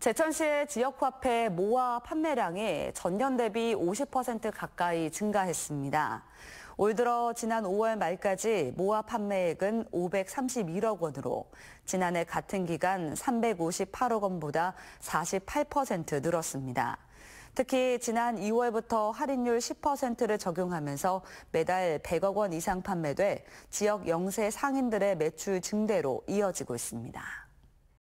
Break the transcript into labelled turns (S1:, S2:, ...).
S1: 제천시의 지역화폐 모아 판매량이 전년 대비 50% 가까이 증가했습니다. 올 들어 지난 5월 말까지 모아 판매액은 531억 원으로 지난해 같은 기간 358억 원보다 48% 늘었습니다. 특히 지난 2월부터 할인율 10%를 적용하면서 매달 100억 원 이상 판매돼 지역 영세 상인들의 매출 증대로 이어지고 있습니다.